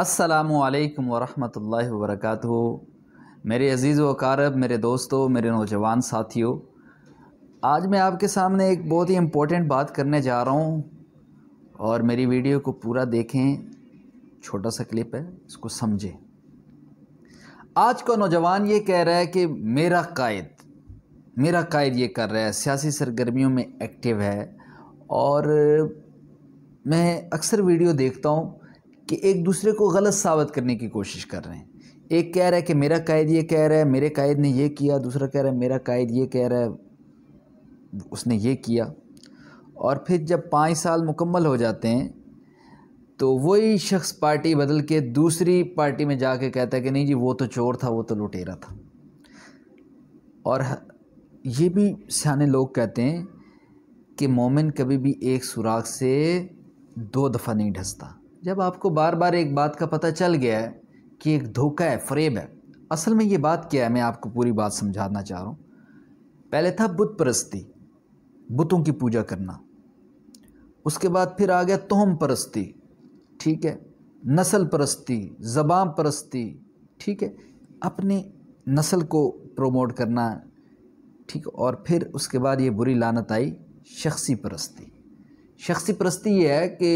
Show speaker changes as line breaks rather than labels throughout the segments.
असलकम वरहमल वरक मेरे अज़ीज़ वकारब मेरे दोस्तों मेरे नौजवान साथियों आज मैं आपके सामने एक बहुत ही इम्पोर्टेंट बात करने जा रहा हूँ और मेरी वीडियो को पूरा देखें छोटा सा क्लिप है इसको समझें आज का नौजवान ये कह रहा है कि मेरा कायद मेरा कायद ये कर रहा है सियासी सरगर्मियों में एक्टिव है और मैं अक्सर वीडियो देखता हूँ कि एक दूसरे को गलत साबित करने की कोशिश कर रहे हैं एक कह रहा है कि मेरा कायद ये कह रहा है मेरे कायद ने ये किया दूसरा कह रहा है मेरा कायद ये कह रहा है उसने ये किया और फिर जब पाँच साल मुकम्मल हो जाते हैं तो वही शख्स पार्टी बदल के दूसरी पार्टी में जाके कहता है कि नहीं जी वो तो चोर था वो तो लुटेरा था और ये भी सियाने लोग कहते हैं कि मोमिन कभी भी एक सुराख से दो दफ़ा नहीं ढसता जब आपको बार बार एक बात का पता चल गया है कि एक धोखा है फ्रेब है असल में ये बात क्या है मैं आपको पूरी बात समझाना चाह रहा हूँ पहले था बुत परस्ती बुतों की पूजा करना उसके बाद फिर आ गया तोहम परस्ती ठीक है नस्ल परस्ती ज़बान परस्ती ठीक है अपनी नस्ल को प्रोमोट करना ठीक और फिर उसके बाद ये बुरी लानत आई शख्सी परस्ती शख्सी परस्ती ये है कि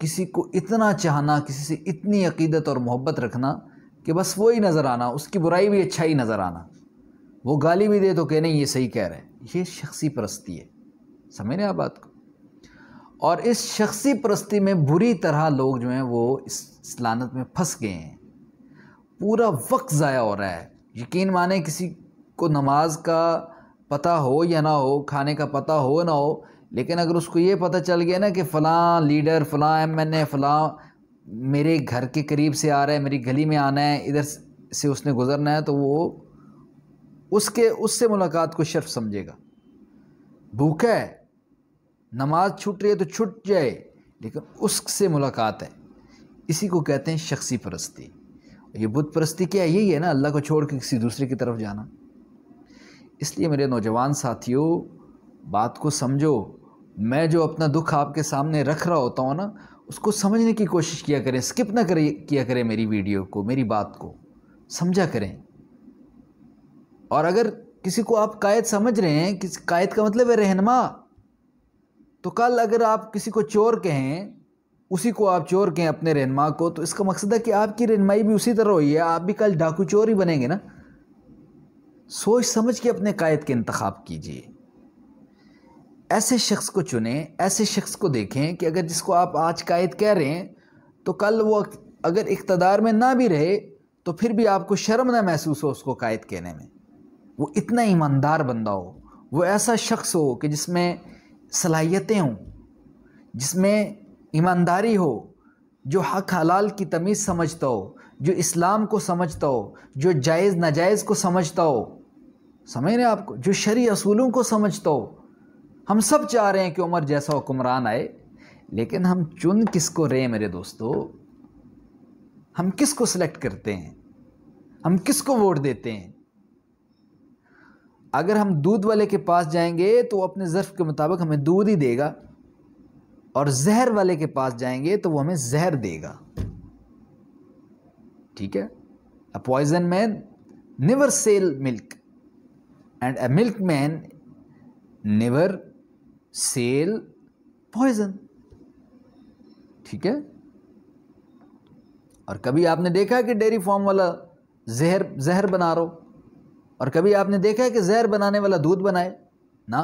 किसी को इतना चाहना किसी से इतनी अकीदत और मोहब्बत रखना कि बस वो ही नज़र आना उसकी बुराई भी अच्छा ही नज़र आना वो गाली भी दे तो कह नहीं ये सही कह रहे हैं ये शख्सी परस्ती है समझ रहे आप बात को और इस शख्सी परस्ती में बुरी तरह लोग जो हैं वो इस, इस लानत में फंस गए हैं पूरा वक्त ज़ाया हो रहा है यकीन माने किसी को नमाज का पता हो या ना हो खाने का पता हो ना हो लेकिन अगर उसको ये पता चल गया ना कि फ़लाँ लीडर फ़लाँ एम एन ए फ़लाँ मेरे घर के करीब से आ रहा है मेरी गली में आना है इधर से उसने गुज़रना है तो वो उसके उससे मुलाकात को शर्फ समझेगा भूखा है नमाज छूट रही है तो छूट जाए लेकिन उससे मुलाकात है इसी को कहते हैं शख्सी परस्ती ये बुद्ध परस्ती क्या है यही है ना अल्लाह को छोड़ के किसी दूसरे की तरफ जाना इसलिए मेरे नौजवान साथियों बात को समझो मैं जो अपना दुख आपके सामने रख रहा होता हूँ ना उसको समझने की कोशिश किया करें स्किप ना करें किया करें मेरी वीडियो को मेरी बात को समझा करें और अगर किसी को आप कायद समझ रहे हैं किस कायद का मतलब है रहनमा तो कल अगर आप किसी को चोर कहें उसी को आप चोर कहें अपने रहनमा को तो इसका मकसद है कि आपकी रहनमाई भी उसी तरह हुई है आप भी कल डाकू चोर ही बनेंगे ना सोच समझ के अपने कायद के इंतखब कीजिए ऐसे शख्स को चुने ऐसे शख्स को देखें कि अगर जिसको आप आज कायद कह रहे हैं तो कल वो अगर इकतदार में ना भी रहे तो फिर भी आपको शर्म ना महसूस हो उसको कायद कहने में वो इतना ईमानदार बंदा हो वो ऐसा शख्स हो कि जिसमें सलाहियतें हों जिसमें ईमानदारी हो जो हक हलाल की तमीज़ समझता हो जो इस्लाम को समझता हो जो जायज़ नाजायज़ को समझता हो समझ रहे आपको जो शरी असूलों को समझता हो हम सब चाह रहे हैं कि उमर जैसा हुक्मरान आए लेकिन हम चुन किसको रहे मेरे दोस्तों हम किसको सिलेक्ट करते हैं हम किसको वोट देते हैं अगर हम दूध वाले के पास जाएंगे तो वो अपने ज़र्फ़ के मुताबिक हमें दूध ही देगा और जहर वाले के पास जाएंगे तो वो हमें जहर देगा ठीक है a poison man never sell milk and a milk man never sell poison ठीक है और कभी आपने देखा कि डेयरी फॉर्म वाला जहर जहर बना रो और कभी आपने देखा है कि जहर बनाने वाला दूध बनाए ना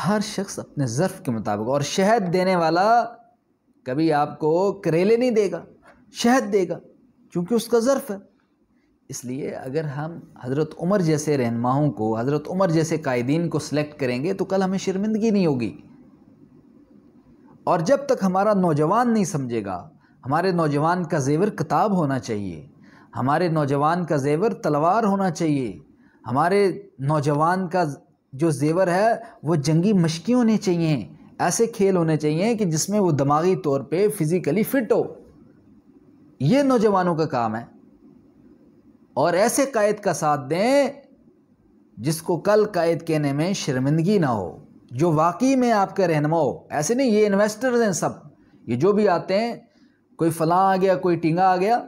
हर शख्स अपने ज़र्फ़ के मुताबिक और शहद देने वाला कभी आपको करेले नहीं देगा शहद देगा क्योंकि उसका ज़र्फ़ है इसलिए अगर हम हज़रत उमर जैसे रहनमाओं को हज़रत उमर जैसे कायदीन को सिलेक्ट करेंगे तो कल हमें शर्मिंदगी नहीं होगी और जब तक हमारा नौजवान नहीं समझेगा हमारे नौजवान का जेवर किताब होना चाहिए हमारे नौजवान का जेवर तलवार होना चाहिए हमारे नौजवान का जो जेवर है वो जंगी मशक़ी होने चाहिए ऐसे खेल होने चाहिए कि जिसमें वो दिमागी तौर पे फ़िज़िकली फ़िट हो ये नौजवानों का काम है और ऐसे कायद का साथ दें जिसको कल कायद कहने में शर्मिंदगी ना हो जो वाकई में आपके रहनमा हो ऐसे नहीं ये इन्वेस्टर्स हैं सब ये जो भी आते हैं कोई फ़लाँ आ गया कोई टिंगा आ गया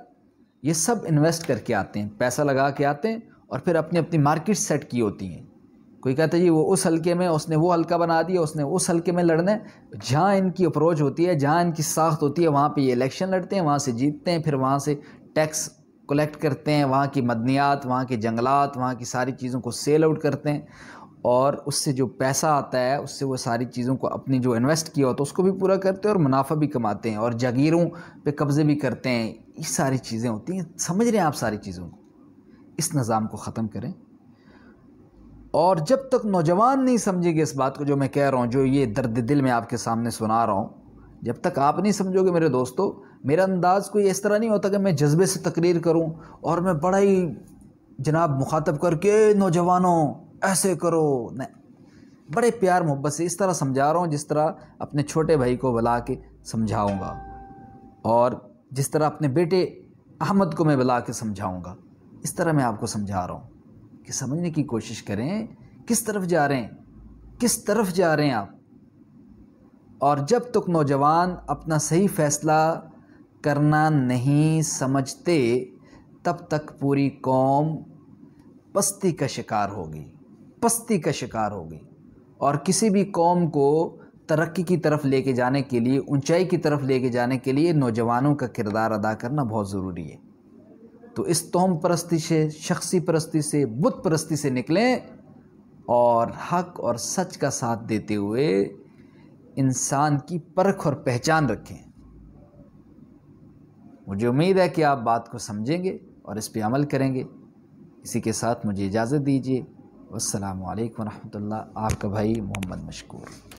ये सब इन्वेस्ट करके आते हैं पैसा लगा के आते हैं और फिर अपनी अपनी मार्केट सेट की होती हैं कोई कहता है जी वो उस हल्के में उसने वो हल्का बना दिया उसने उस हल्के में लड़ना है जहाँ इनकी अप्रोच होती है जहाँ इनकी साख्त होती है वहाँ पे ये इलेक्शन लड़ते हैं वहाँ से जीतते हैं फिर वहाँ से टैक्स कलेक्ट करते हैं वहाँ की मदनियात वहाँ के जंगलात वहाँ की सारी चीज़ों को सेल आउट करते हैं और उससे जो पैसा आता है उससे वो सारी चीज़ों को अपनी जो इन्वेस्ट किया होता तो है उसको भी पूरा करते हैं और मुनाफा भी कमाते हैं और जागीरों पे कब्ज़े भी करते हैं ये सारी चीज़ें होती हैं समझ रहे हैं आप सारी चीज़ों को इस निज़ाम को ख़त्म करें और जब तक नौजवान नहीं समझेंगे इस बात को जो मैं कह रहा हूँ जो ये दर्द दिल में आपके सामने सुना रहा हूँ जब तक आप नहीं समझोगे मेरे दोस्तों मेरा अंदाज़ कोई इस तरह नहीं होता कि मैं जज्बे से तकरीर करूं और मैं बड़ा ही जनाब मुखातब करके नौजवानों ऐसे करो नहीं बड़े प्यार मोहब्बत से इस तरह समझा रहा हूँ जिस तरह अपने छोटे भाई को बुला के समझाऊँगा और जिस तरह अपने बेटे अहमद को मैं बुला के समझाऊँगा इस तरह मैं आपको समझा रहा हूँ कि समझने की कोशिश करें किस तरफ जा रहे हैं किस तरफ जा रहे हैं आप और जब तक नौजवान अपना सही फ़ैसला करना नहीं समझते तब तक पूरी कौम पस्ती का शिकार होगी पस्ती का शिकार होगी और किसी भी कौम को तरक्की की तरफ लेके जाने के लिए ऊंचाई की तरफ लेके जाने के लिए नौजवानों का किरदार अदा करना बहुत ज़रूरी है तो इस तोहम परस्ती से शख्सी परस्ती से बुत परस्ती से निकलें और हक और सच का साथ देते हुए इंसान की परख और पहचान रखें मुझे उम्मीद है कि आप बात को समझेंगे और इस पर अमल करेंगे इसी के साथ मुझे इजाज़त दीजिए अल्लाम वरहमल आपका भाई मोहम्मद मशकूर